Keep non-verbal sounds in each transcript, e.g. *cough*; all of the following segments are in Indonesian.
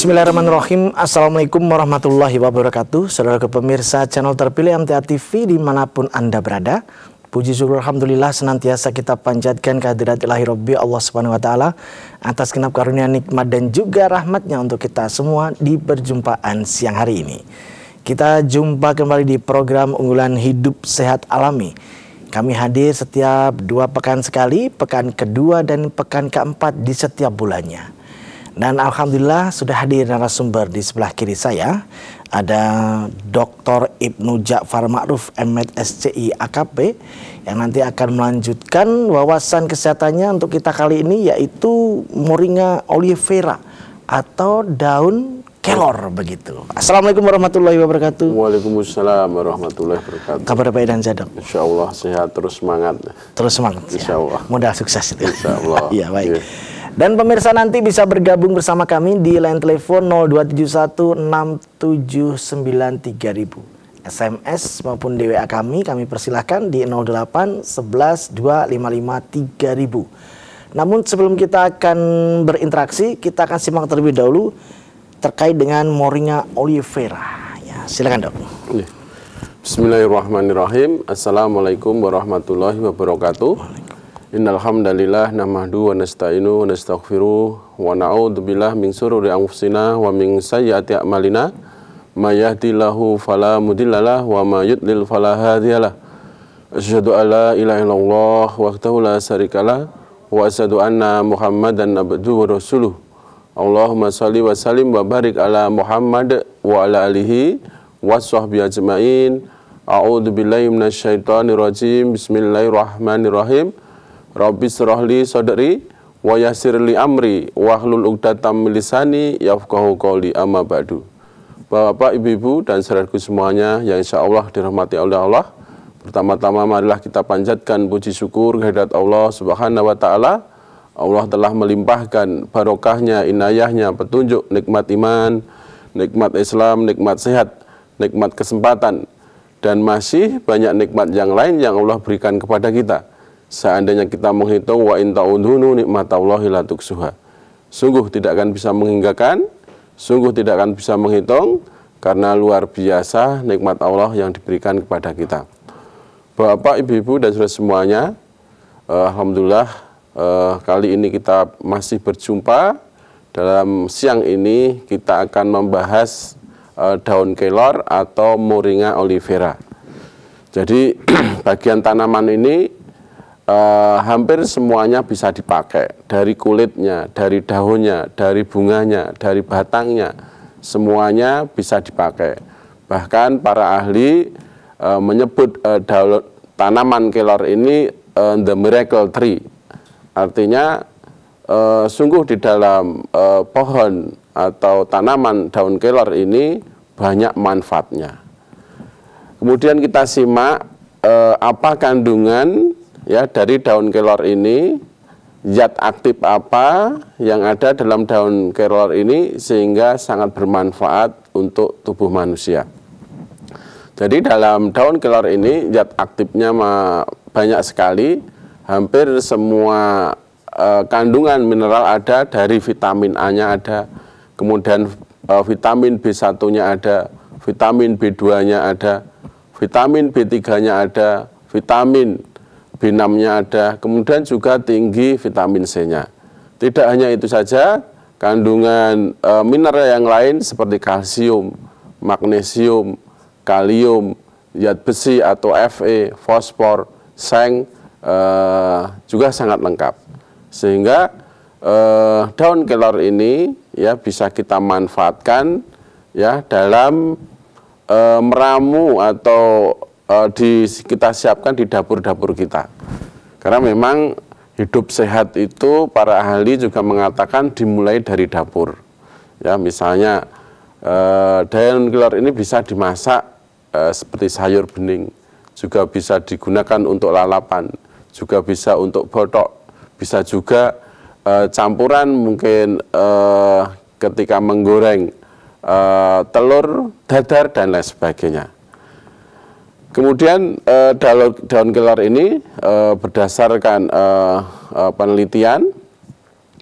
Bismillahirrahmanirrahim Assalamualaikum warahmatullahi wabarakatuh Saudara pemirsa channel terpilih MTA TV dimanapun Anda berada Puji syukur Alhamdulillah senantiasa kita panjatkan kehadirat ilahi Rabbi Allah Subhanahu Wa Taala Atas kenap karunia nikmat dan juga rahmatnya untuk kita semua di perjumpaan siang hari ini Kita jumpa kembali di program unggulan hidup sehat alami kami hadir setiap dua pekan sekali, pekan kedua dan pekan keempat di setiap bulannya. Dan Alhamdulillah sudah hadir narasumber di sebelah kiri saya. Ada Dr. Ibnu Ja'far Ma'ruf M.S.C.I, AKP yang nanti akan melanjutkan wawasan kesehatannya untuk kita kali ini yaitu Moringa Oliveira atau daun kelor begitu. Assalamualaikum warahmatullahi wabarakatuh. Waalaikumsalam warahmatullahi wabarakatuh. Kabar baik dan jadok. Insya Allah sehat terus semangat. Terus semangat. Insya Allah. Ya. Mudah sukses. Insya Allah. Iya *laughs* baik. Yeah. Dan pemirsa nanti bisa bergabung bersama kami di line telepon 02716793000. SMS maupun DWA kami kami persilahkan di 08 11 255 3000. Namun sebelum kita akan berinteraksi, kita akan simak terlebih dahulu terkait dengan Morinya Oliveira. Ya, silakan, Dok. Iya. Bismillahirrahmanirrahim. Assalamualaikum warahmatullahi wabarakatuh. Innal hamdalillah nahmadu wa nasta'inu wa nastaghfiru wa na'udzu billahi min syururi anfusina wa min sayyiati a'malina may yahdihillahu fala mudhillalah wa may yudlil fala hadiyalah asyhadu alla ilaha illallah wahdahu la syarikalah wa asyhadu anna muhammadan abduhu wa rasuluh Allahumma shalli wa sallim wa barik ala Muhammad wa ala alihi wa sahbihi ajmain A'udzu billahi minasyaitonir rajim Bismillahirrahmanirrahim Rabbi srohli sodri wa yasirli amri wahlul uqdatam milisani yafqahu qawli amma ba'du. Bapak, Ibu-ibu dan saudaraku semuanya yang insya Allah dirahmati oleh Allah. Pertama-tama marilah kita panjatkan puji syukur kehadirat Allah Subhanahu wa taala. Allah telah melimpahkan barokahnya, inayahnya, petunjuk, nikmat iman, nikmat Islam, nikmat sehat, nikmat kesempatan dan masih banyak nikmat yang lain yang Allah berikan kepada kita seandainya kita menghitung wa in ta'udhunu nikmatallahi la tuksuha. Sungguh tidak akan bisa menghinggakan, sungguh tidak akan bisa menghitung karena luar biasa nikmat Allah yang diberikan kepada kita. Bapak, Ibu-ibu dan saudara semuanya, eh, alhamdulillah eh, kali ini kita masih berjumpa. Dalam siang ini kita akan membahas eh, daun kelor atau moringa olivera. Jadi *clears throat* bagian tanaman ini uh, hampir semuanya bisa dipakai dari kulitnya, dari daunnya, dari bunganya, dari batangnya, semuanya bisa dipakai. Bahkan para ahli uh, menyebut uh, daun tanaman kelor ini uh, the miracle tree, artinya uh, sungguh di dalam uh, pohon atau tanaman daun kelor ini banyak manfaatnya. Kemudian kita simak eh, apa kandungan ya dari daun kelor ini zat aktif apa yang ada dalam daun kelor ini sehingga sangat bermanfaat untuk tubuh manusia. Jadi dalam daun kelor ini zat aktifnya banyak sekali, hampir semua e, kandungan mineral ada dari vitamin A-nya ada, kemudian e, vitamin B1-nya ada, vitamin B2-nya ada, vitamin B3-nya ada, vitamin binamnya ada, kemudian juga tinggi vitamin C-nya. Tidak hanya itu saja, kandungan e, mineral yang lain seperti kalsium, magnesium, kalium, zat besi atau Fe, fosfor, seng e, juga sangat lengkap. Sehingga e, daun kelor ini ya bisa kita manfaatkan ya dalam e, meramu atau uh, di kita siapkan di dapur-dapur kita. Karena memang hidup sehat itu para ahli juga mengatakan dimulai dari dapur. Ya, misalnya uh, eh, daun kelor ini bisa dimasak uh, seperti sayur bening, juga bisa digunakan untuk lalapan, juga bisa untuk botok, bisa juga uh, campuran mungkin ketika menggoreng telur, dadar dan lain sebagainya. Kemudian uh, daun, kelor ini uh, berdasarkan uh, uh, penelitian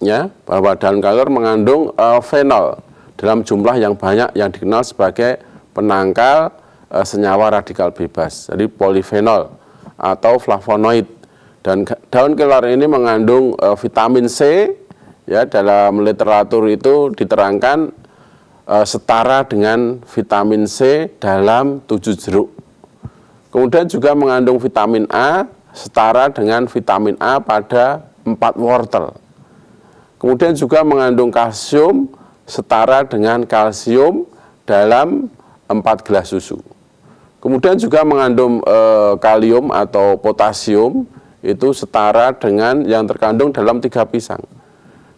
ya bahwa daun kelor mengandung uh, fenol dalam jumlah yang banyak yang dikenal sebagai penangkal uh, senyawa radikal bebas. Jadi polifenol atau flavonoid dan daun kelor ini mengandung uh, vitamin C ya dalam literatur itu diterangkan uh, setara dengan vitamin C dalam tujuh jeruk Kemudian juga mengandung vitamin A setara dengan vitamin A pada 4 wortel. Kemudian juga mengandung kalsium setara dengan kalsium dalam 4 gelas susu. Kemudian juga mengandung e, kalium atau potasium itu setara dengan yang terkandung dalam tiga pisang.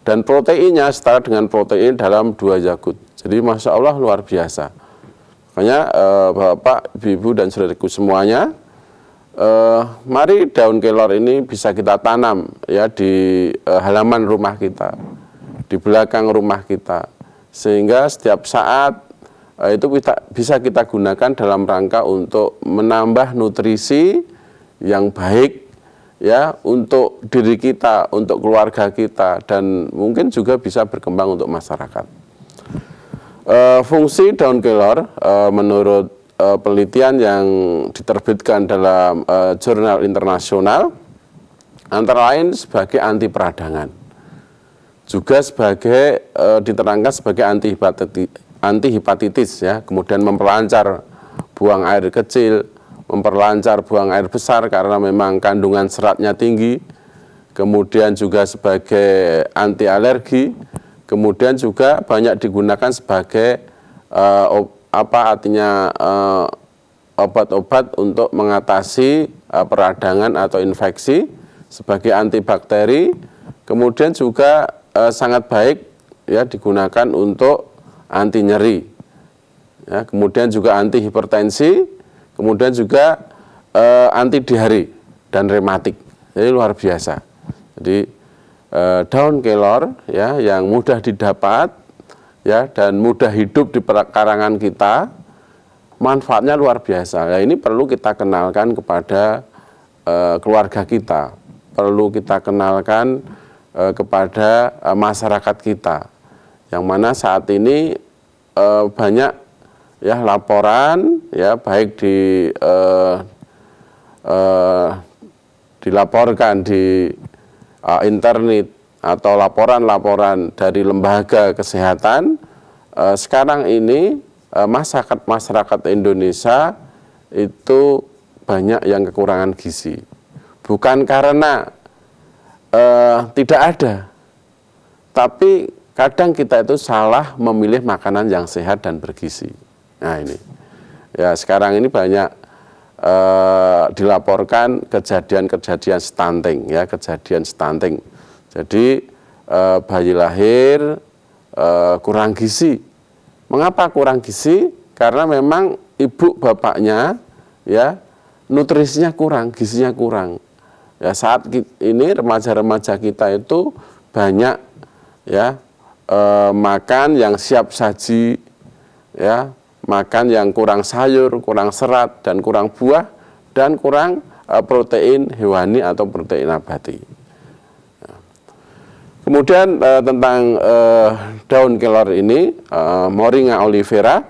Dan proteinnya setara dengan protein dalam dua jagung. Jadi Masya Allah luar biasa. Makanya uh, Bapak, Ibu dan saudaraku semuanya, uh, mari daun kelor ini bisa kita tanam ya di uh, halaman rumah kita, di belakang rumah kita, sehingga setiap saat uh, itu kita, bisa kita gunakan dalam rangka untuk menambah nutrisi yang baik ya untuk diri kita, untuk keluarga kita dan mungkin juga bisa berkembang untuk masyarakat. Eh, fungsi daun kelor eh, menurut eh, penelitian yang diterbitkan dalam jurnal internasional antara lain sebagai anti peradangan. Juga sebagai diterangkan sebagai anti anti hepatitis ya, kemudian memperlancar buang air kecil, memperlancar buang air besar karena memang kandungan seratnya tinggi. Kemudian juga sebagai anti alergi Kemudian juga banyak digunakan sebagai uh, apa artinya uh, obat-obat untuk mengatasi uh, peradangan atau infeksi sebagai antibakteri. Kemudian juga uh, sangat baik ya digunakan untuk anti nyeri. Ya, kemudian juga anti hipertensi, kemudian juga uh, anti diare dan rematik. Jadi luar biasa. Jadi Eh, daun kelor ya yang mudah didapat ya dan mudah hidup di perkarangan kita manfaatnya luar biasa. ya ini perlu kita kenalkan kepada eh, keluarga kita, perlu kita kenalkan eh, kepada masyarakat kita. Yang mana saat ini banyak ya laporan ya baik di dilaporkan di uh, internet atau laporan-laporan dari lembaga kesehatan uh, sekarang ini uh, masyarakat masyarakat Indonesia itu banyak yang kekurangan gizi bukan karena uh, tidak ada tapi kadang kita itu salah memilih makanan yang sehat dan bergizi nah ini ya sekarang ini banyak e, dilaporkan kejadian-kejadian stunting ya kejadian stunting jadi e, bayi lahir e, kurang gizi mengapa kurang gizi karena memang ibu bapaknya ya nutrisinya kurang gizinya kurang ya saat ini remaja-remaja kita itu banyak ya e, makan yang siap saji ya makan yang kurang sayur, kurang serat, dan kurang buah, dan kurang e, protein hewani atau protein nabati. Kemudian uh, tentang uh, daun kelor ini, Moringa olivera,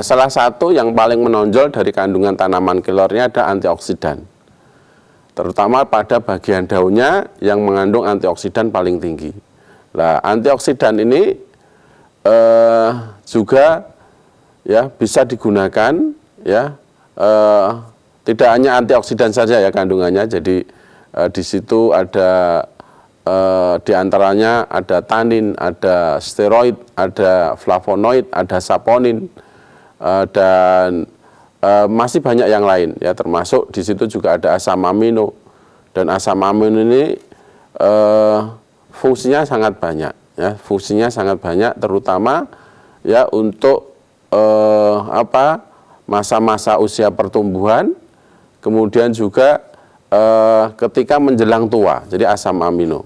salah satu yang paling menonjol dari kandungan tanaman kelornya ada antioksidan. Terutama pada bagian daunnya yang mengandung antioksidan paling tinggi. Nah, antioksidan ini eh, juga ya bisa digunakan ya eh, tidak hanya antioksidan saja ya kandungannya jadi eh, di situ ada eh, diantaranya ada tanin, ada steroid, ada flavonoid, ada saponin eh, dan eh, masih banyak yang lain ya termasuk di situ juga ada asam amino dan asam amino ini eh, fungsinya sangat banyak ya fungsinya sangat banyak terutama ya untuk eh, apa masa-masa usia pertumbuhan, kemudian juga eh, ketika menjelang tua, jadi asam amino.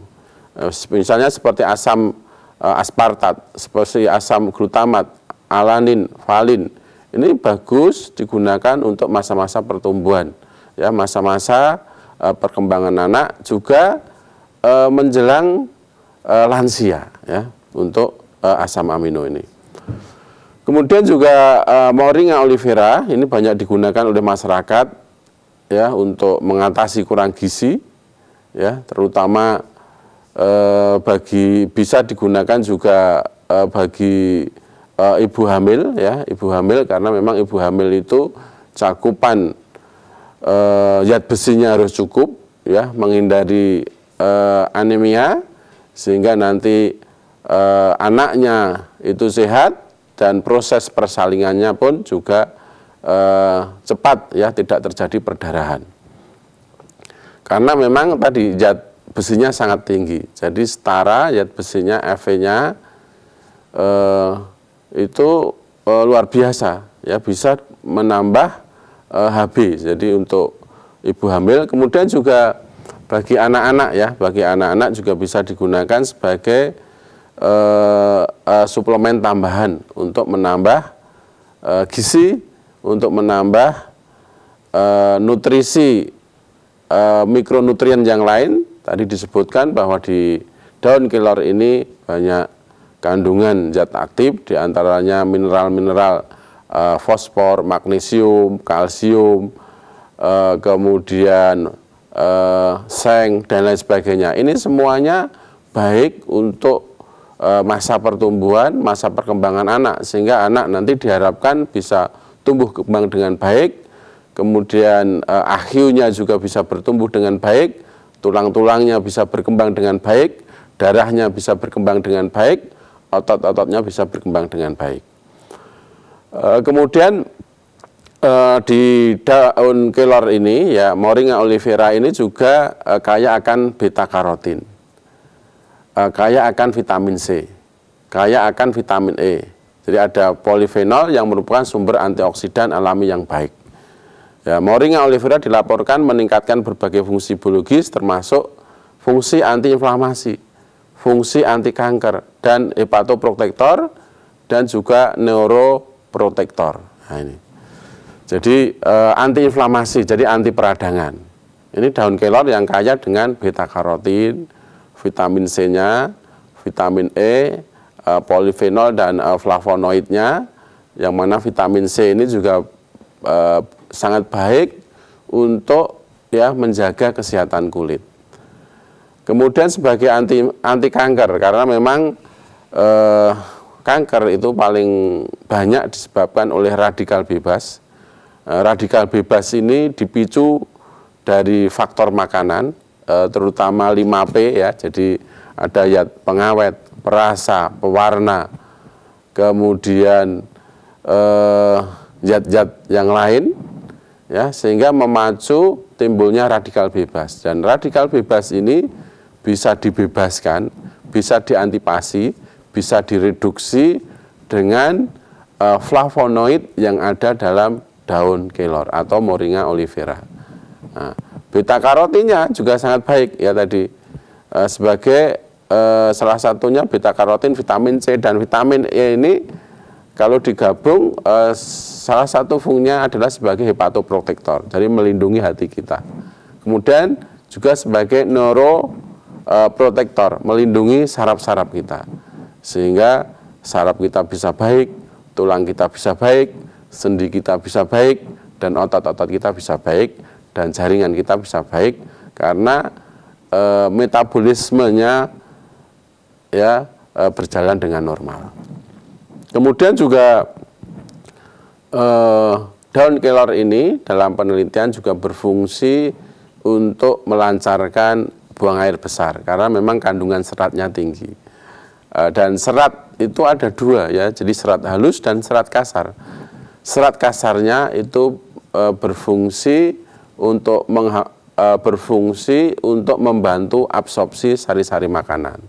Eh, misalnya seperti asam eh, aspartat, seperti asam glutamat, alanin, valin. Ini bagus digunakan untuk masa-masa pertumbuhan, ya masa-masa eh, perkembangan anak juga eh, menjelang eh, lansia, ya untuk eh, asam amino ini. Kemudian juga e, moringa olivera ini banyak digunakan oleh masyarakat ya untuk mengatasi kurang gizi ya terutama e, bagi bisa digunakan juga e, bagi e, ibu hamil ya ibu hamil karena memang ibu hamil itu cakupan e, zat besinya harus cukup ya menghindari e, anemia sehingga nanti e, anaknya itu sehat dan proses persalingannya pun juga eh, cepat ya tidak terjadi perdarahan karena memang tadi zat besinya sangat tinggi jadi setara zat besinya Fe-nya eh, itu eh, luar biasa ya bisa menambah eh, HB jadi untuk ibu hamil kemudian juga bagi anak-anak ya bagi anak-anak juga bisa digunakan sebagai uh, uh, suplemen tambahan untuk menambah uh, gizi, untuk menambah uh, nutrisi uh, mikronutrien yang lain. Tadi disebutkan bahwa di daun kelor ini banyak kandungan zat aktif, diantaranya mineral-mineral uh, fosfor, magnesium, kalsium, uh, kemudian uh, seng dan lain sebagainya. Ini semuanya baik untuk Eh, masa pertumbuhan, masa perkembangan anak sehingga anak nanti diharapkan bisa tumbuh kembang dengan baik, kemudian eh, akhirnya juga bisa bertumbuh dengan baik, tulang-tulangnya bisa berkembang dengan baik, darahnya bisa berkembang dengan baik, otot-ototnya bisa berkembang dengan baik. Eh, kemudian eh, di daun kelor ini ya moringa olivera ini juga eh, kaya akan beta karotin uh, kaya akan vitamin C, kaya akan vitamin E. Jadi ada polifenol yang merupakan sumber antioksidan alami yang baik. Ya, moringa olivera dilaporkan meningkatkan berbagai fungsi biologis termasuk fungsi antiinflamasi, fungsi anti kanker dan hepatoprotektor dan juga neuroprotektor. Nah ini. Jadi e, antiinflamasi, jadi anti peradangan. Ini daun kelor yang kaya dengan beta karotin, vitamin C-nya, vitamin E, eh, polifenol dan eh, flavonoidnya. Yang mana vitamin C ini juga eh, sangat baik untuk ya menjaga kesehatan kulit. Kemudian sebagai anti anti kanker karena memang eh, kanker itu paling banyak disebabkan oleh radikal bebas. radikal bebas ini dipicu dari faktor makanan, Eh, terutama 5P ya. Jadi ada ya pengawet, perasa, pewarna, kemudian eh, zat-zat eh, yang lain ya sehingga memacu timbulnya radikal bebas dan radikal bebas ini bisa dibebaskan, bisa diantisipasi, bisa direduksi dengan eh, flavonoid yang ada dalam daun kelor atau moringa olivera. Nah, Beta karotinya juga sangat baik ya tadi e, sebagai e, salah satunya beta karotin, vitamin C dan vitamin E ini kalau digabung e, salah satu fungsinya adalah sebagai hepatoprotektor, jadi melindungi hati kita. Kemudian juga sebagai protektor melindungi saraf-saraf kita. Sehingga saraf kita bisa baik, tulang kita bisa baik, sendi kita bisa baik, dan otot-otot kita bisa baik dan jaringan kita bisa baik karena e, metabolismenya ya e, berjalan dengan normal. Kemudian juga e, daun kelor ini dalam penelitian juga berfungsi untuk melancarkan buang air besar karena memang kandungan seratnya tinggi. E, dan serat itu ada dua ya, jadi serat halus dan serat kasar. Serat kasarnya itu e, berfungsi untuk e, berfungsi untuk membantu absorpsi sari-sari makanan.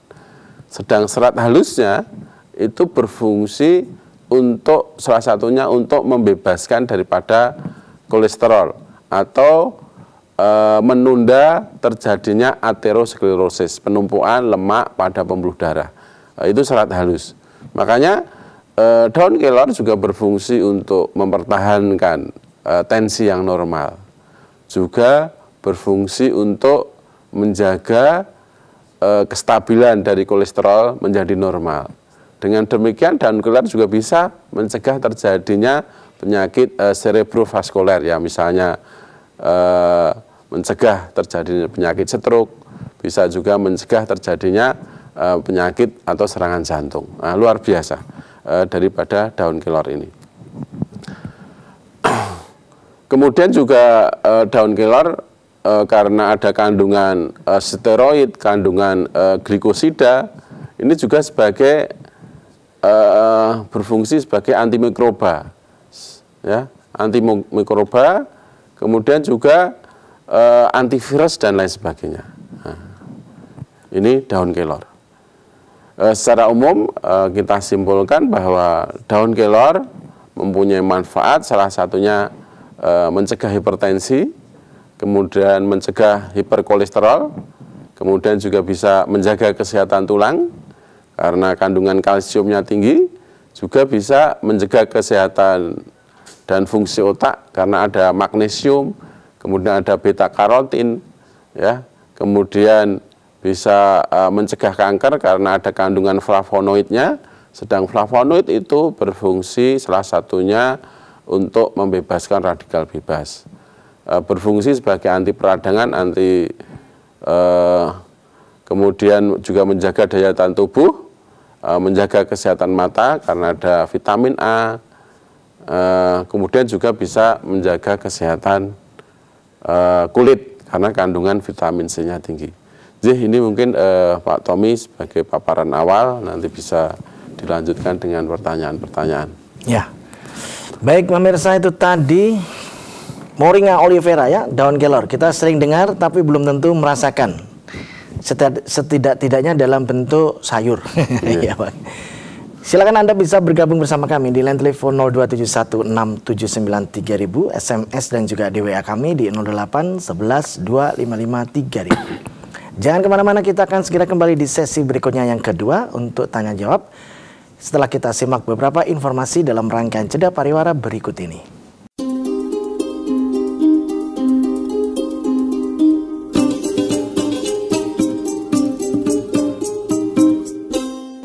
Sedang serat halusnya itu berfungsi untuk salah satunya untuk membebaskan daripada kolesterol atau e, menunda terjadinya aterosklerosis, penumpuan lemak pada pembuluh darah. E, itu serat halus. Makanya e, daun kelor juga berfungsi untuk mempertahankan e, tensi yang normal juga berfungsi untuk menjaga e, kestabilan dari kolesterol menjadi normal. Dengan demikian daun kelor juga bisa mencegah terjadinya penyakit e, eh, serebrovaskuler ya misalnya e, mencegah terjadinya penyakit stroke, bisa juga mencegah terjadinya e, penyakit atau serangan jantung. Nah, luar biasa e, daripada daun kelor ini. Kemudian juga e, daun kelor e, eh, karena ada kandungan e, steroid, kandungan e, glikosida, ini juga sebagai e, berfungsi sebagai antimikroba, ya antimikroba, kemudian juga e, antivirus dan lain sebagainya. Nah, ini daun kelor. E, secara umum e, kita simpulkan bahwa daun kelor mempunyai manfaat salah satunya e, mencegah hipertensi, kemudian mencegah hiperkolesterol, kemudian juga bisa menjaga kesehatan tulang karena kandungan kalsiumnya tinggi, juga bisa mencegah kesehatan dan fungsi otak karena ada magnesium, kemudian ada beta karotin, ya, kemudian bisa e, mencegah kanker karena ada kandungan flavonoidnya. Sedang flavonoid itu berfungsi salah satunya untuk membebaskan radikal bebas. E, berfungsi sebagai anti peradangan, anti e, kemudian juga menjaga daya tahan tubuh, e, menjaga kesehatan mata karena ada vitamin A, e, kemudian juga bisa menjaga kesehatan e, kulit karena kandungan vitamin C-nya tinggi. Jadi ini mungkin e, Pak Tommy sebagai paparan awal nanti bisa dilanjutkan dengan pertanyaan-pertanyaan. Ya, Baik pemirsa itu tadi Moringa olivera ya, daun kelor. Kita sering dengar tapi belum tentu merasakan. Setidak-tidaknya dalam bentuk sayur. Iya, *laughs* iya Silakan Anda bisa bergabung bersama kami di line telepon 02716793000, SMS dan juga di WA kami di 255 Jangan kemana-mana, kita akan segera kembali di sesi berikutnya yang kedua untuk tanya jawab. Setelah kita simak beberapa informasi dalam rangkaian jeda pariwara berikut ini.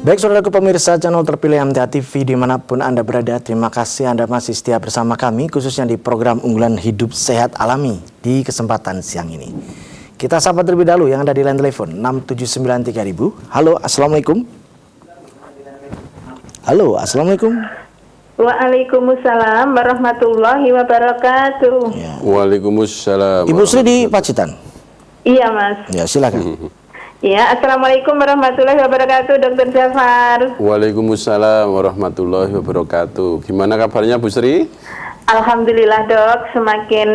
Baik saudara pemirsa channel terpilih MTA TV dimanapun Anda berada, terima kasih Anda masih setia bersama kami khususnya di program unggulan hidup sehat alami di kesempatan siang ini. Kita sapa terlebih dahulu yang ada di line telepon 6793000. Halo, Assalamualaikum. Halo, assalamualaikum. Waalaikumsalam warahmatullahi wabarakatuh. Ya. Waalaikumsalam. Ibu Sri di Pacitan. Iya mas. Ya silakan. *laughs* Ya, assalamualaikum warahmatullahi wabarakatuh, Dokter Jafar. Waalaikumsalam warahmatullahi wabarakatuh. Gimana kabarnya Bu Sri? Alhamdulillah dok, semakin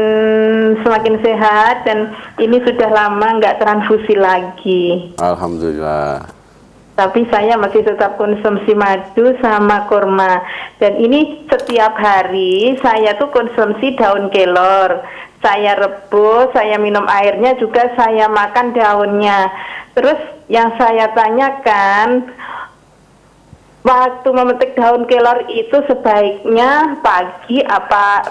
semakin sehat dan ini sudah lama nggak transfusi lagi. Alhamdulillah tapi saya masih tetap konsumsi madu sama kurma dan ini setiap hari saya tuh konsumsi daun kelor saya rebus saya minum airnya juga saya makan daunnya terus yang saya tanyakan waktu memetik daun kelor itu sebaiknya pagi apa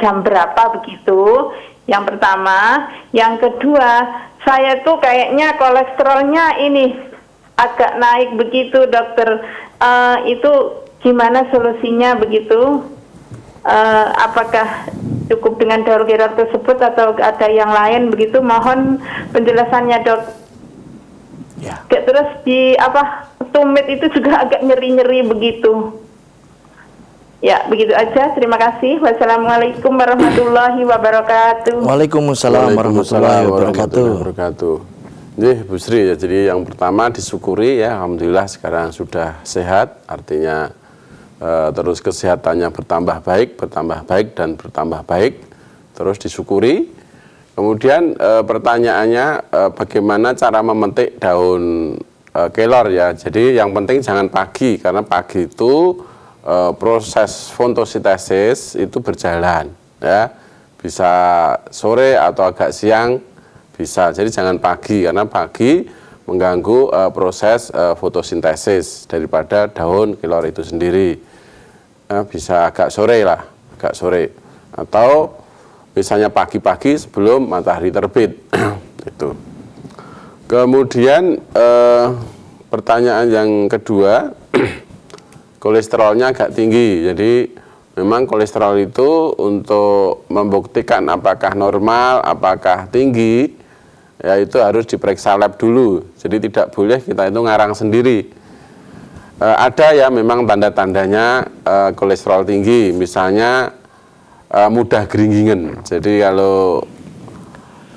jam berapa begitu yang pertama yang kedua saya tuh kayaknya kolesterolnya ini agak naik begitu dokter uh, itu gimana solusinya begitu uh, apakah cukup dengan daur gerak tersebut atau ada yang lain begitu mohon penjelasannya dok ya. Yeah. terus di apa tumit itu juga *laughs* agak nyeri-nyeri begitu Ya, begitu aja. Terima kasih. Wassalamualaikum warahmatullahi wabarakatuh. Waalaikumsalam, warahmatullahi wabarakatuh. Ini Bu Sri ya, jadi yang pertama disyukuri ya, Alhamdulillah sekarang sudah sehat, artinya e, terus kesehatannya bertambah baik, bertambah baik, dan bertambah baik, terus disyukuri. Kemudian e, pertanyaannya e, bagaimana cara memetik daun e, kelor ya, jadi yang penting jangan pagi, karena pagi itu e, proses fotosintesis itu berjalan ya, bisa sore atau agak siang, bisa. Jadi jangan pagi karena pagi mengganggu uh, proses uh, fotosintesis daripada daun kelor itu sendiri. Uh, bisa agak sore lah, agak sore. Atau misalnya pagi-pagi sebelum matahari terbit. *clears throat* itu. Kemudian uh, pertanyaan yang kedua, *clears throat* kolesterolnya agak tinggi. Jadi Memang kolesterol itu untuk membuktikan apakah normal, apakah tinggi, ya itu harus diperiksa lab dulu. Jadi tidak boleh kita itu ngarang sendiri. E, ada ya memang tanda-tandanya e, kolesterol tinggi, misalnya e, mudah geringgingan. Jadi kalau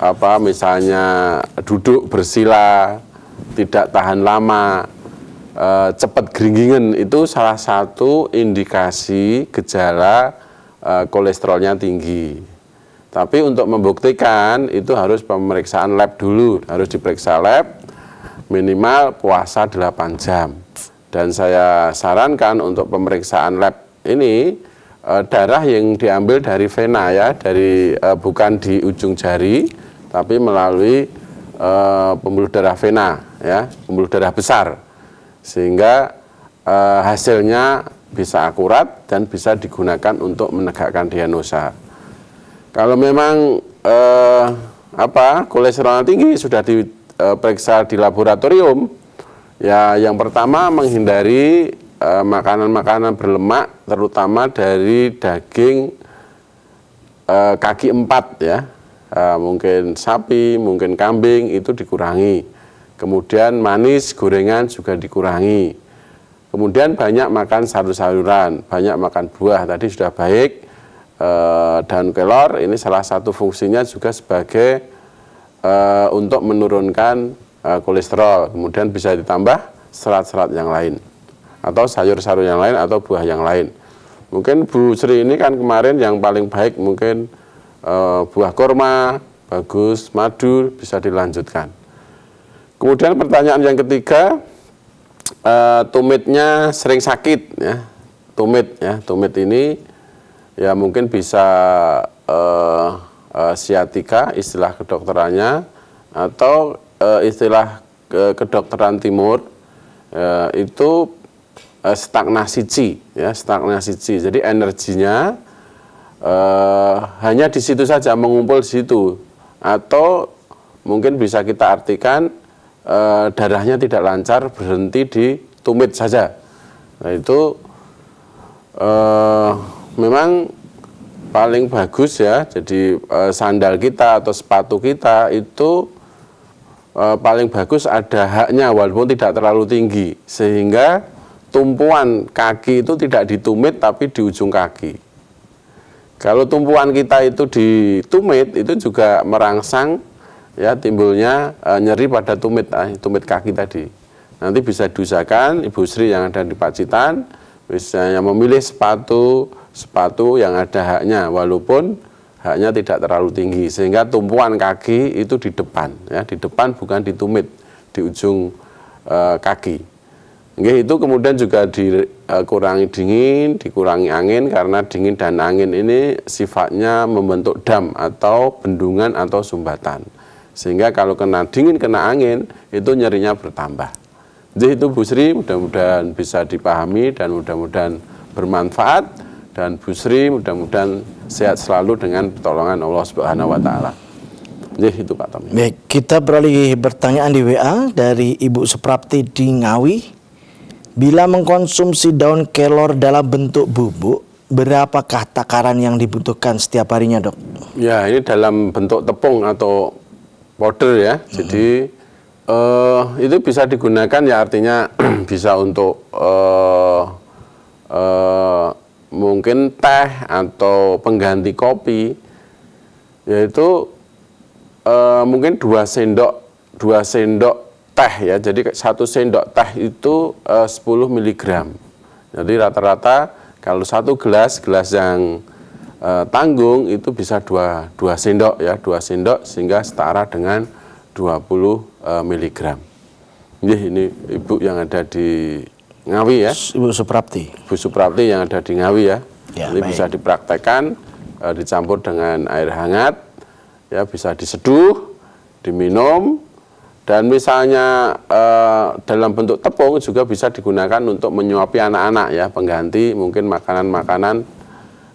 apa misalnya duduk bersila tidak tahan lama e, cepat geringgingan itu salah satu indikasi gejala e, kolesterolnya tinggi. Tapi untuk membuktikan itu harus pemeriksaan lab dulu, harus diperiksa lab minimal puasa 8 jam. Dan saya sarankan untuk pemeriksaan lab ini e, darah yang diambil dari vena ya, dari e, bukan di ujung jari tapi melalui e, pembuluh darah vena ya, pembuluh darah besar. Sehingga e, hasilnya bisa akurat dan bisa digunakan untuk menegakkan diagnosa. Kalau memang eh, apa kolesterol tinggi sudah diperiksa eh, di laboratorium, ya yang pertama menghindari eh, makanan-makanan eh, berlemak, terutama dari daging eh, kaki empat ya, eh, mungkin sapi, mungkin kambing itu dikurangi. Kemudian manis, gorengan juga dikurangi. Kemudian banyak makan sayur-sayuran, banyak makan buah tadi sudah baik dan eh, daun kelor ini salah satu fungsinya juga sebagai eh, untuk menurunkan eh, kolesterol. Kemudian bisa ditambah serat-serat yang lain atau sayur-sayur yang lain atau buah yang lain. Mungkin Bu Sri ini kan kemarin yang paling baik mungkin buah kurma, bagus, madu bisa dilanjutkan. Kemudian pertanyaan yang ketiga, e, tumitnya sering sakit ya. Tumit ya, tumit ini ya mungkin bisa uh, uh, siatika istilah kedokterannya atau uh, istilah ke kedokteran timur uh, itu uh, stagnasi ci ya stagnasi ci jadi energinya uh, hanya di situ saja mengumpul di situ atau mungkin bisa kita artikan uh, darahnya tidak lancar berhenti di tumit saja nah itu uh, memang paling bagus ya jadi e, sandal kita atau sepatu kita itu e, paling bagus ada haknya walaupun tidak terlalu tinggi sehingga tumpuan kaki itu tidak ditumit tapi di ujung kaki kalau tumpuan kita itu ditumit itu juga merangsang ya timbulnya e, nyeri pada tumit ah, tumit kaki tadi nanti bisa diusahakan Ibu Sri yang ada di Pacitan misalnya memilih sepatu sepatu yang ada haknya walaupun haknya tidak terlalu tinggi sehingga tumpuan kaki itu di depan ya di depan bukan di tumit di ujung e, kaki Oke, itu kemudian juga dikurangi eh, dingin dikurangi angin karena dingin dan angin ini sifatnya membentuk dam atau bendungan atau sumbatan sehingga kalau kena dingin kena angin itu nyerinya bertambah jadi itu Bu Sri mudah-mudahan bisa dipahami dan mudah-mudahan bermanfaat dan Bu Sri mudah-mudahan sehat selalu dengan pertolongan Allah Subhanahu wa taala. Jadi itu Pak Tommy. Baik, kita beralih pertanyaan di WA dari Ibu Suprapti di Ngawi. Bila mengkonsumsi daun kelor dalam bentuk bubuk, berapakah takaran yang dibutuhkan setiap harinya, Dok? Ya, ini dalam bentuk tepung atau powder ya. hmm Jadi uh, itu bisa digunakan ya artinya *clears throat* bisa untuk uh, uh, mungkin teh atau pengganti kopi yaitu e, mungkin dua sendok dua sendok teh ya jadi satu sendok teh itu e, 10 mg jadi rata-rata kalau satu gelas gelas yang e, tanggung itu bisa dua, dua sendok ya dua sendok sehingga setara dengan 20 e, mg ini ibu yang ada di Ngawi ya. Ibu Suprapti. Ibu Suprapti yang ada di Ngawi ya. ya Ini baik. bisa dipraktekkan e, dicampur dengan air hangat ya bisa diseduh, diminum dan misalnya e, dalam bentuk tepung juga bisa digunakan untuk menyuapi anak-anak ya pengganti mungkin makanan-makanan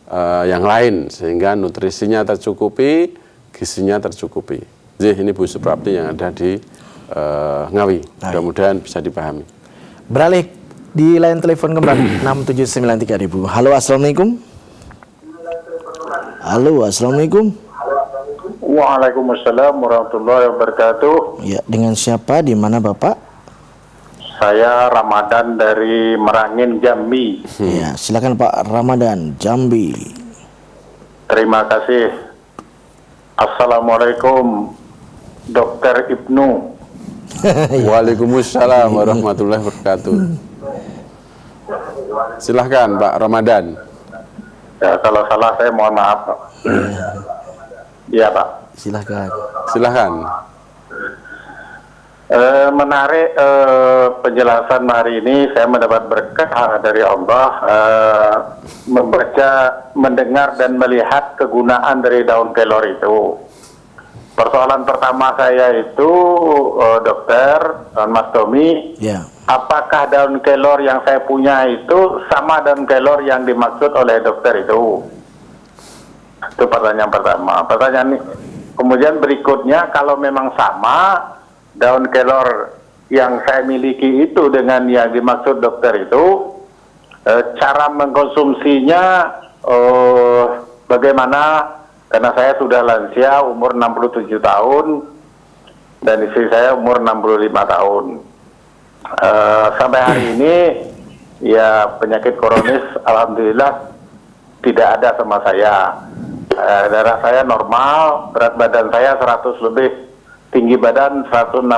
e, yang lain sehingga nutrisinya tercukupi, gizinya tercukupi. Jadi ini Bu Suprapti yang ada di e, Ngawi. Mudah-mudahan bisa dipahami. Beralih di lain telepon kembali 6793000. *clears throat* Halo, assalamualaikum. Halo, assalamualaikum. Waalaikumsalam warahmatullahi wabarakatuh. Ya, dengan siapa? Di mana, Bapak? Saya Ramadan dari Merangin Jambi. Hmm. Ya, silakan Pak Ramadan Jambi. Terima kasih. Assalamualaikum, Dokter Ibnu. *laughs* Waalaikumsalam warahmatullahi wabarakatuh. Silahkan Pak Ramadan. Ya, kalau salah saya mohon maaf Pak. Iya Pak. Silahkan. Silahkan. E, menarik e, penjelasan hari ini saya mendapat berkah dari Allah e, membaca, mendengar dan melihat kegunaan dari daun kelor itu. Persoalan pertama saya itu dokter Mas Tommy. Yeah apakah daun kelor yang saya punya itu sama daun kelor yang dimaksud oleh dokter itu? Itu pertanyaan pertama. Pertanyaan ini. kemudian berikutnya kalau memang sama daun kelor yang saya miliki itu dengan yang dimaksud dokter itu e, cara mengkonsumsinya e, bagaimana karena saya sudah lansia umur 67 tahun dan istri saya umur 65 tahun Eh, sampai hari hmm. ini ya penyakit kronis alhamdulillah tidak ada sama saya. Uh, darah saya normal, berat badan saya 100 lebih, tinggi badan 167. Uh,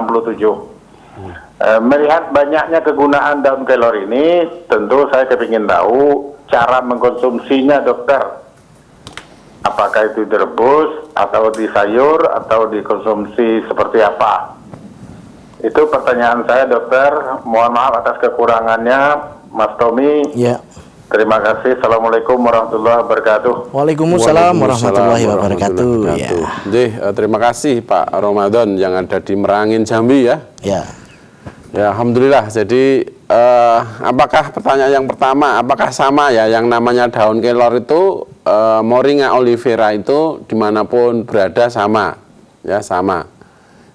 eh, melihat banyaknya kegunaan daun kelor ini, tentu saya kepingin tahu cara mengkonsumsinya dokter. Apakah itu direbus atau di sayur atau dikonsumsi seperti apa? Itu pertanyaan saya dokter. Mohon maaf atas kekurangannya, Mas Tommy. Ya. Terima kasih. Assalamualaikum warahmatullahi wabarakatuh. Waalaikumsalam, warahmatullahi wabarakatuh. Ya. Eh, terima kasih Pak Ramadan yang ada di Merangin Jambi ya. Ya. Ya, alhamdulillah. Jadi eh, apakah pertanyaan yang pertama apakah sama ya yang namanya daun kelor itu eh, Moringa olivera itu dimanapun berada sama ya sama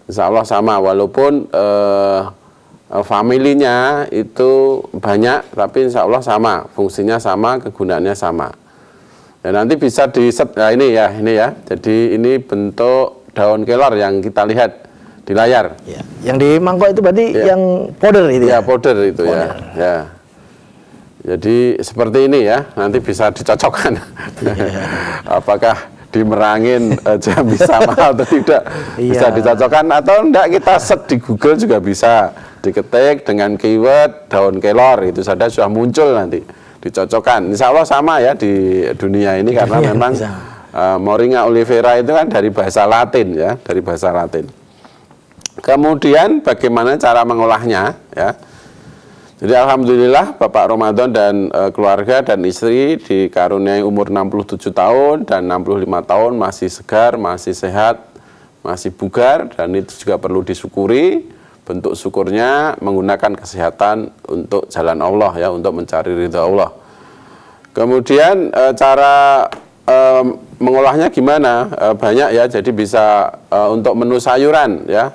Insya Allah sama walaupun eh, familinya itu banyak tapi insya Allah sama fungsinya sama kegunaannya sama Ya, nanti bisa di set nah ini ya ini ya jadi ini bentuk daun kelor yang kita lihat di layar ya. yang di mangkok itu berarti ya. yang powder itu ya, ya powder itu ya. powder. ya ya jadi seperti ini ya nanti bisa dicocokkan *laughs* ya. apakah dimerangin aja *laughs* eh, bisa mahal atau tidak iya. bisa dicocokkan atau enggak kita set di Google juga bisa diketik dengan keyword daun kelor itu saja sudah muncul nanti dicocokkan Insya Allah sama ya di dunia ini iya, karena dunia memang uh, Moringa oliveira itu kan dari bahasa Latin ya dari bahasa Latin kemudian bagaimana cara mengolahnya ya jadi alhamdulillah Bapak Ramadan dan e, keluarga dan istri dikaruniai umur 67 tahun dan 65 tahun masih segar, masih sehat, masih bugar dan itu juga perlu disyukuri. Bentuk syukurnya menggunakan kesehatan untuk jalan Allah ya, untuk mencari ridha Allah. Kemudian e, cara e, mengolahnya gimana? E, banyak ya, jadi bisa e, untuk menu sayuran ya.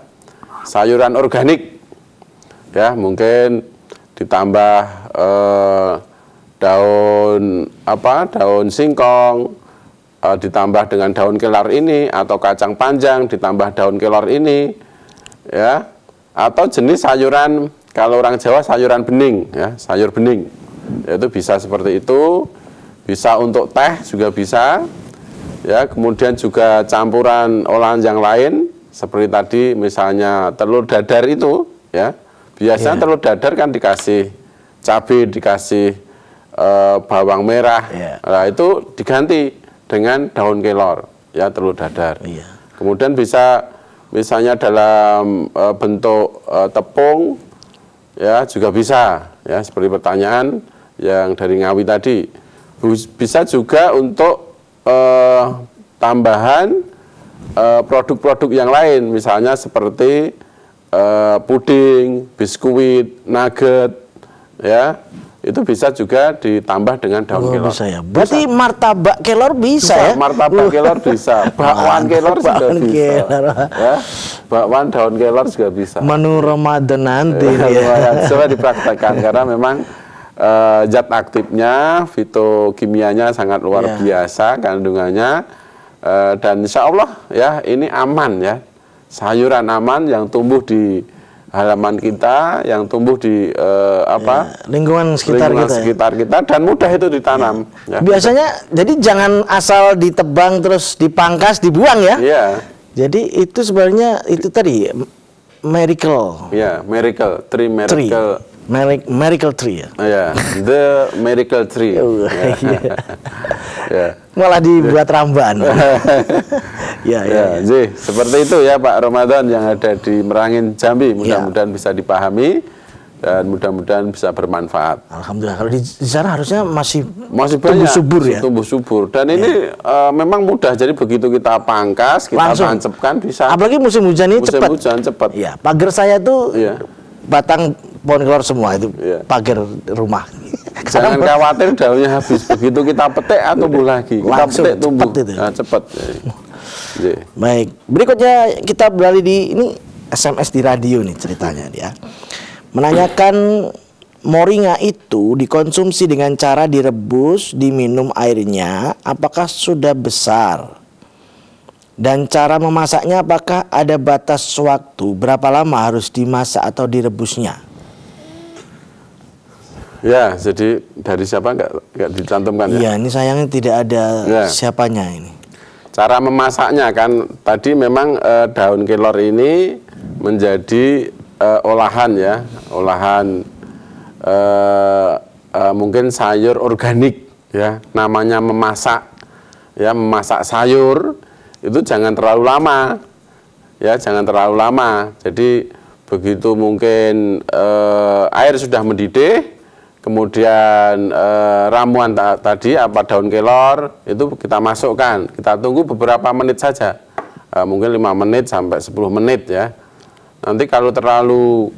Sayuran organik. Ya, mungkin ditambah eh, daun apa daun singkong eh, ditambah dengan daun kelor ini atau kacang panjang ditambah daun kelor ini ya atau jenis sayuran kalau orang Jawa sayuran bening ya sayur bening itu bisa seperti itu bisa untuk teh juga bisa ya kemudian juga campuran olahan yang lain seperti tadi misalnya telur dadar itu ya Biasanya yeah. telur dadar kan dikasih cabai, dikasih e, bawang merah. Yeah. Nah, itu diganti dengan daun kelor, ya telur dadar. Yeah. Kemudian bisa misalnya dalam e, bentuk e, tepung ya juga bisa ya seperti pertanyaan yang dari Ngawi tadi. Bisa juga untuk tambahan produk-produk yang lain misalnya seperti Eh, puding, biskuit, nugget, ya itu bisa juga ditambah dengan daun oh, kelor. Bisa ya. Berarti bisa. martabak kelor bisa, bisa ya? Martabak kelor bisa. *laughs* Bakwan kelor juga bisa. Kelor. Ya. ya. Bakwan daun kelor juga bisa. Menu Ramadan nanti ya. Coba *laughs* dipraktekkan karena memang uh, zat aktifnya, fitokimianya sangat luar ya. biasa kandungannya uh, dan insya Allah ya ini aman ya sayuran aman yang tumbuh di halaman kita yang tumbuh di uh, apa ya, lingkungan sekitar lingkungan kita ya. sekitar ya. kita dan mudah itu ditanam ya. Ya. biasanya jadi jangan asal ditebang terus dipangkas dibuang ya, ya. jadi itu sebenarnya itu tadi miracle ya miracle tree miracle tree. Merik, miracle tree ya. Yeah, the miracle tree. yeah. *laughs* Oh, yeah. *laughs* Ya. Malah dibuat ramban. *laughs* ya, ya, nah, ya. Jadi, seperti itu ya Pak Ramadan yang ada di Merangin Jambi. Ya. Mudah-mudahan ya. bisa dipahami dan mudah-mudahan bisa bermanfaat. Alhamdulillah. Kalau di, sana harusnya masih masih banyak, tumbuh subur ya. Tumbuh subur. Dan ya. ini uh, memang mudah. Jadi begitu kita pangkas, kita Langsung. tancapkan bisa. Apalagi musim hujan ini musim cepat. Musim hujan cepat. Ya, pagar saya itu ya. batang pohon kelor semua itu ya. pagar rumah. *laughs* Jangan khawatir daunnya habis. Begitu kita petik tumbuh lagi. Kita Langsung petik tumbuh. Cepat Nah, cepat. *laughs* Baik, berikutnya kita beralih di ini SMS di radio nih ceritanya dia. Menanyakan moringa itu dikonsumsi dengan cara direbus, diminum airnya, apakah sudah besar? Dan cara memasaknya apakah ada batas waktu? Berapa lama harus dimasak atau direbusnya? Ya, jadi dari siapa nggak nggak dicantumkan ya? Iya, ini sayangnya tidak ada ya. siapanya ini cara memasaknya kan tadi memang e, daun kelor ini menjadi e, olahan ya olahan e, e, mungkin sayur organik ya namanya memasak ya memasak sayur itu jangan terlalu lama ya jangan terlalu lama jadi begitu mungkin e, air sudah mendidih kemudian e, ramuan ta tadi apa daun kelor itu kita masukkan kita tunggu beberapa menit saja e, mungkin lima menit sampai 10 menit ya nanti kalau terlalu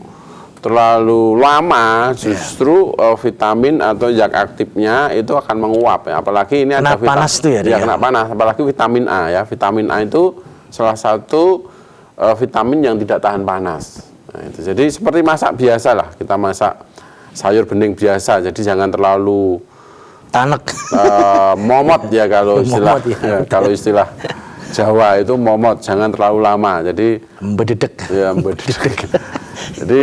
terlalu lama justru yeah. Iya. uh, vitamin atau zat aktifnya itu akan menguap ya apalagi ini kena ada vitamin panas itu ya, iya, ya kena panas apalagi vitamin A ya vitamin A itu salah satu uh, vitamin yang tidak tahan panas nah, itu. jadi seperti masak biasa lah kita masak sayur bening biasa jadi jangan terlalu tanek uh, eh, momot ya kalau *laughs* istilah momot, ya. Ya, kalau istilah Jawa itu momot jangan terlalu lama jadi bededek ya mbededek jadi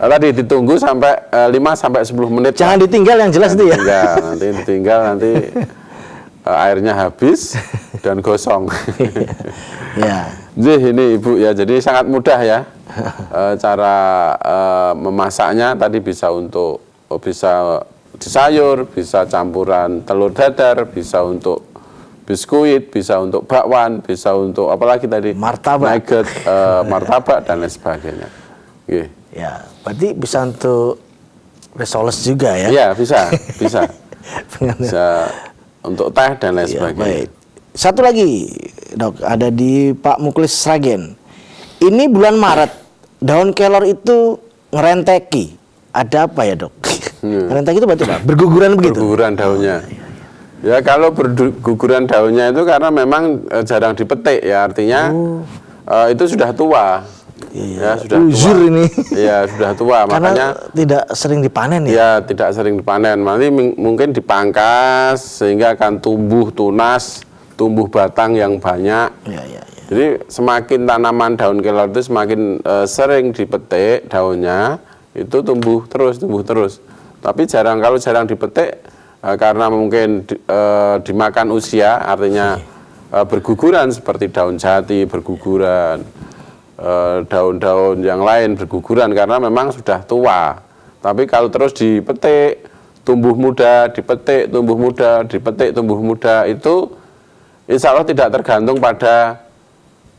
eh, tadi ditunggu sampai uh, eh, 5 sampai 10 menit jangan lah. ditinggal yang jelas itu ya nanti ditinggal nanti uh, airnya habis dan gosong *laughs* ya Zih ini ibu ya, jadi sangat mudah ya *laughs* e, cara e, memasaknya. Tadi bisa untuk oh, bisa di sayur, bisa campuran telur dadar, bisa untuk biskuit, bisa untuk bakwan, bisa untuk apalagi tadi martabak, nugget, e, *laughs* martabak dan lain sebagainya. Oke. Ya, berarti bisa untuk risoles juga ya? Iya bisa, bisa. *laughs* bisa untuk teh dan lain ya, sebagainya. Baik. Satu lagi dok ada di Pak Muklis Sragen ini bulan Maret daun kelor itu ngerenteki ada apa ya dok hmm. ngerenteki itu berarti apa berguguran begitu berguguran oh, daunnya oh, iya, iya. ya kalau berguguran daunnya itu karena memang eh, jarang dipetik ya artinya oh. Eh, itu sudah tua iya, iya, ya, sudah uzur tua. ini. *laughs* Iya, sudah tua Karena makanya tidak sering dipanen ya. Iya, tidak sering dipanen. Nanti mungkin dipangkas sehingga akan tumbuh tunas tumbuh batang yang banyak. Ya, ya, ya. Jadi semakin tanaman daun kelor itu semakin e, sering dipetik daunnya itu tumbuh terus tumbuh terus. Tapi jarang kalau jarang dipetik e, karena mungkin di, e, dimakan usia artinya e, berguguran seperti daun jati berguguran daun-daun yang lain berguguran karena memang sudah tua. Tapi kalau terus dipetik tumbuh muda dipetik tumbuh muda dipetik tumbuh muda itu insya Allah tidak tergantung pada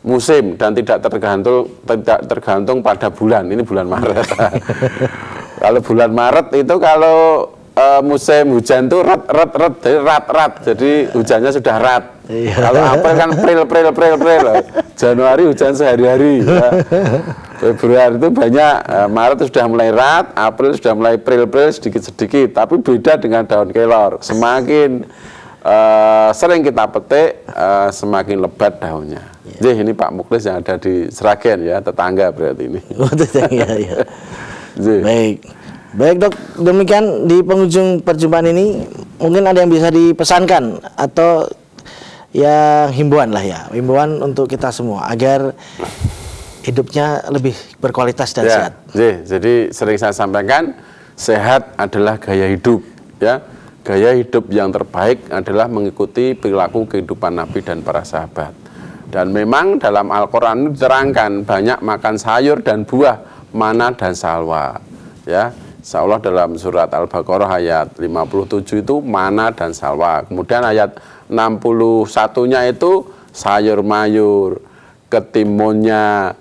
musim dan tidak tergantung tidak tergantung pada bulan ini bulan Maret *laughs* kalau bulan Maret itu kalau e, musim hujan itu rat rat rat jadi rat rat jadi hujannya sudah rat iya. kalau April kan pril pril pril pril Januari hujan sehari-hari ya. Februari itu banyak e, Maret sudah mulai rat April sudah mulai pril pril sedikit sedikit tapi beda dengan daun kelor semakin Eh, sering kita petik uh, semakin lebat daunnya. Ya. Jadi ini Pak Muklis yang ada di Seragen ya, tetangga berarti ini. *laughs* ya. Baik. Baik dok, demikian di penghujung perjumpaan ini mungkin ada yang bisa dipesankan atau yang himbauan lah ya, himbauan untuk kita semua agar hidupnya lebih berkualitas dan ya, sehat. Jadi, jadi sering saya sampaikan, sehat adalah gaya hidup ya gaya hidup yang terbaik adalah mengikuti perilaku kehidupan Nabi dan para sahabat. Dan memang dalam Al-Quran diterangkan banyak makan sayur dan buah, mana dan salwa. Ya, Insya Allah dalam surat Al-Baqarah ayat 57 itu mana dan salwa. Kemudian ayat 61-nya itu sayur mayur, ketimunnya,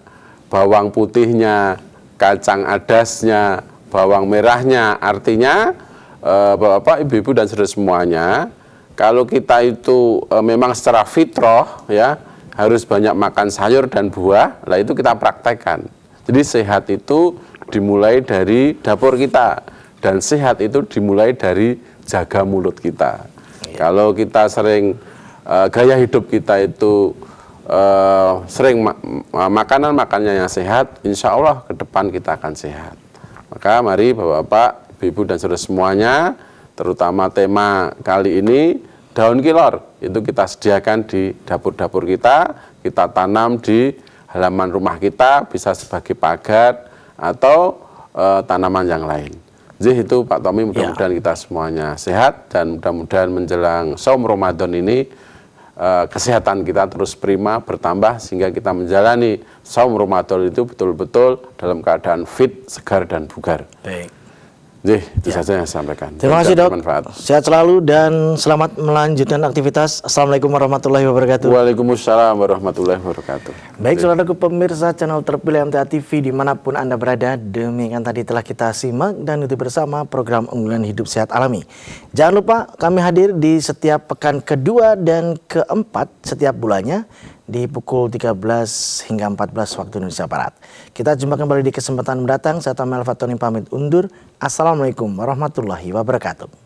bawang putihnya, kacang adasnya, bawang merahnya. Artinya bapak-bapak, eh, ibu-ibu dan saudara semuanya, kalau kita itu e, memang secara fitrah ya harus banyak makan sayur dan buah, lah itu kita praktekkan. Jadi sehat itu dimulai dari dapur kita dan sehat itu dimulai dari jaga mulut kita. Ya. Kalau kita sering e, gaya hidup kita itu e, sering ma makanan makannya yang sehat, insya Allah ke depan kita akan sehat. Maka mari bapak-bapak Ibu dan saudara semuanya, terutama tema kali ini daun kilor. Itu kita sediakan di dapur-dapur kita, kita tanam di halaman rumah kita, bisa sebagai pagar atau e, tanaman yang lain. Jadi itu Pak Tommy ya. mudah-mudahan ya. kita semuanya sehat dan mudah-mudahan menjelang saum Ramadan ini eh, kesehatan kita terus prima bertambah sehingga kita menjalani saum Ramadan itu betul-betul dalam keadaan fit, segar dan bugar. Baik. Jadi, itu ya. saja yang saya sampaikan. Terima kasih dok. Bermanfaat. Sehat selalu dan selamat melanjutkan aktivitas. Assalamualaikum warahmatullahi wabarakatuh. Waalaikumsalam warahmatullahi wabarakatuh. Baik saudaraku pemirsa channel terpilih MTA TV dimanapun anda berada. Demikian tadi telah kita simak dan ikuti bersama program unggulan hidup sehat alami. Jangan lupa kami hadir di setiap pekan kedua dan keempat setiap bulannya di pukul 13 hingga 14 waktu Indonesia Barat. Kita jumpa kembali di kesempatan mendatang. Saya Tamel Fatoni pamit undur. Assalamualaikum warahmatullahi wabarakatuh.